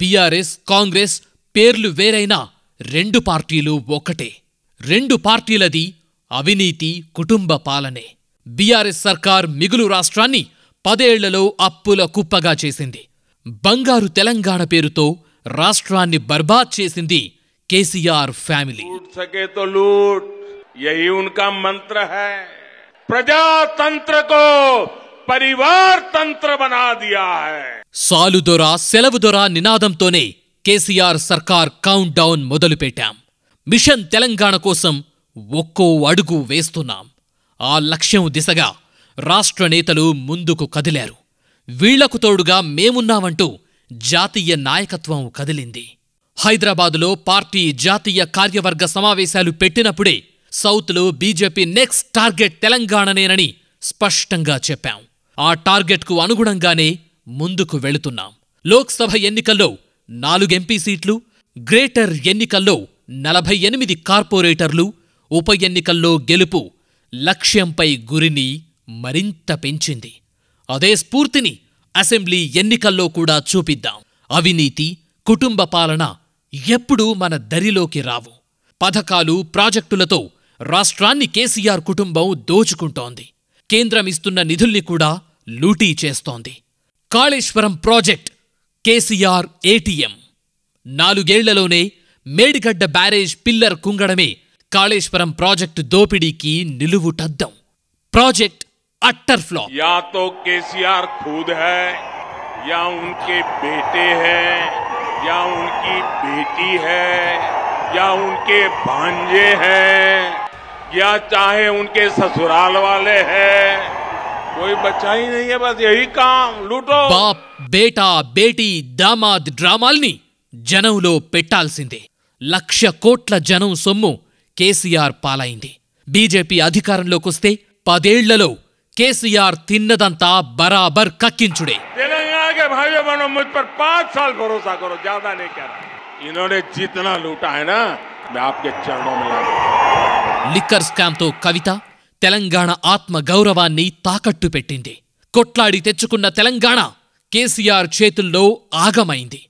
BRS Congress పేర్లు వేరైనా రెండు పార్టీలు ఒకటే రెండు పార్టీలది అవినీతి కుటుంబ పాలనే బీఆర్ఎస్ సర్కార్ మిగులు రాష్ట్రాన్ని పదేళ్లలో అప్పుల కుప్పగా చేసింది బంగారు తెలంగాణ పేరుతో రాష్ట్రాన్ని బర్బాద్ చేసింది కేసీఆర్ ఫ్యామిలీ ప్రజాతంత్ర కో పరివార్ తంత్ర సాలు దొర సెలవు దొర నినాదంతోనే కేసీఆర్ సర్కార్ కౌంట్ డౌన్ మొదలుపెట్టాం మిషన్ తెలంగాణ కోసం ఒక్కో అడుగు వేస్తున్నాం ఆ లక్ష్యం దిశగా రాష్ట్ర నేతలు ముందుకు కదిలారు వీళ్లకు తోడుగా మేమున్నామంటూ జాతీయ నాయకత్వం కదిలింది హైదరాబాదులో పార్టీ జాతీయ కార్యవర్గ సమావేశాలు పెట్టినప్పుడే సౌత్లో బీజేపీ నెక్స్ట్ టార్గెట్ తెలంగాణనేనని స్పష్టంగా చెప్పాం ఆ టార్గెట్కు అనుగుణంగానే ముందుకు వెళుతున్నాం లోక్సభ ఎన్నికల్లో నాలుగు ఎంపీ సీట్లు గ్రేటర్ ఎన్నికల్లో నలభై ఎనిమిది కార్పొరేటర్లు ఉప ఎన్నికల్లో గెలుపు లక్ష్యంపై గురిని మరింత పెంచింది అదే స్ఫూర్తిని అసెంబ్లీ ఎన్నికల్లో కూడా చూపిద్దాం అవినీతి కుటుంబ పాలన ఎప్పుడూ మన దరిలోకి రావు పథకాలు ప్రాజెక్టులతో రాష్ట్రాన్ని కేసీఆర్ కుటుంబం దోచుకుంటోంది కేంద్రం ఇస్తున్న నిధుల్ని కూడా లూటీ చేస్తోంది కాళేశ్వరం ప్రాజెక్ట్ కేసీఆర్ ఏటీఎం నాలుగేళ్లలోనే మేడిగడ్డ బ్యారేజ్ పిల్లర్ కుంగడమే కాళేశ్వరం ప్రాజెక్టు దోపిడీకి నిలువుటద్దం ప్రాజెక్ట్ అట్టర్ ఫ్లో యా తో కేసీఆర్ ఖుద్ హై యా ఉన్కే బేటే హై యా ఉన్కి బేటీ హై యా ఉన్కే భాంజే హై या चाहे उनके ससुराल वाले हैं कोई बच्चा ही नहीं है बस यही काम लूटो బాప్ బేటా బేటీ దామాద్ డ్రామాల్ని జనంలో పెట్టాల్సిందే లక్ష కోట్ల జనం సొమ్ము కేసీఆర్ పాలైంది బీజేపీ అధికారంలోకొస్తే పదేళ్లలో కేసీఆర్ తిన్నదంతా బరాబర్ కక్కించుడే तेलंगाना के भाइयों मुझ पर साल भरोसा करो ज्यादा नहीं इन्होंने जितना लूटा है ना मैं आपके चरणों में లిక్కర్ స్కామ్తో కవిత తెలంగాణ ఆత్మ గౌరవాన్ని తాకట్టు పెట్టింది కొట్లాడి తెచ్చుకున్న తెలంగాణ కేసీఆర్ చేతుల్లో ఆగమైంది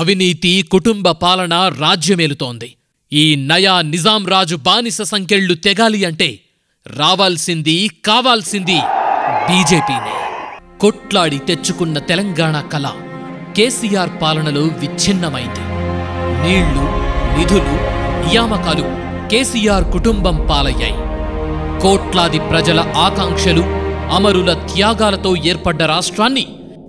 అవినీతి కుటుంబ పాలన రాజ్యమేలుతోంది ఈ నయా నిజాం రాజు బానిస సంఖ్యళ్లు తెగాలి అంటే రావాల్సింది కావాల్సింది బీజేపీనే కొట్లాడి తెచ్చుకున్న తెలంగాణ కళ కేసీఆర్ పాలనలో విచ్ఛిన్నమైంది నీళ్లు నిధులు నియామకాలు కేసీఆర్ కుటుంబం పాలయ్యాయి కోట్లాది ప్రజల ఆకాంక్షలు అమరుల త్యాగాలతో ఏర్పడ్డ రాష్ట్రాన్ని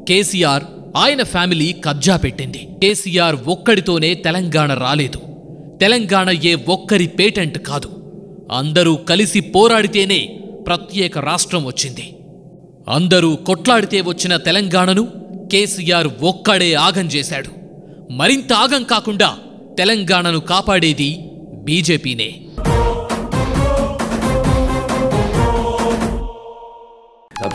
కేసీఆర్ ఆయన ఫ్యామిలీ కబ్జా పెట్టింది కేసీఆర్ ఒక్కడితోనే తెలంగాణ రాలేదు తెలంగాణ ఏ ఒక్కరి పేటెంట్ కాదు అందరూ కలిసి పోరాడితేనే ప్రత్యేక రాష్ట్రం వచ్చింది అందరూ కొట్లాడితే వచ్చిన తెలంగాణను కేసీఆర్ ఒక్కడే ఆగం చేశాడు మరింత ఆగం కాకుండా తెలంగాణను కాపాడేది బీజేపీనే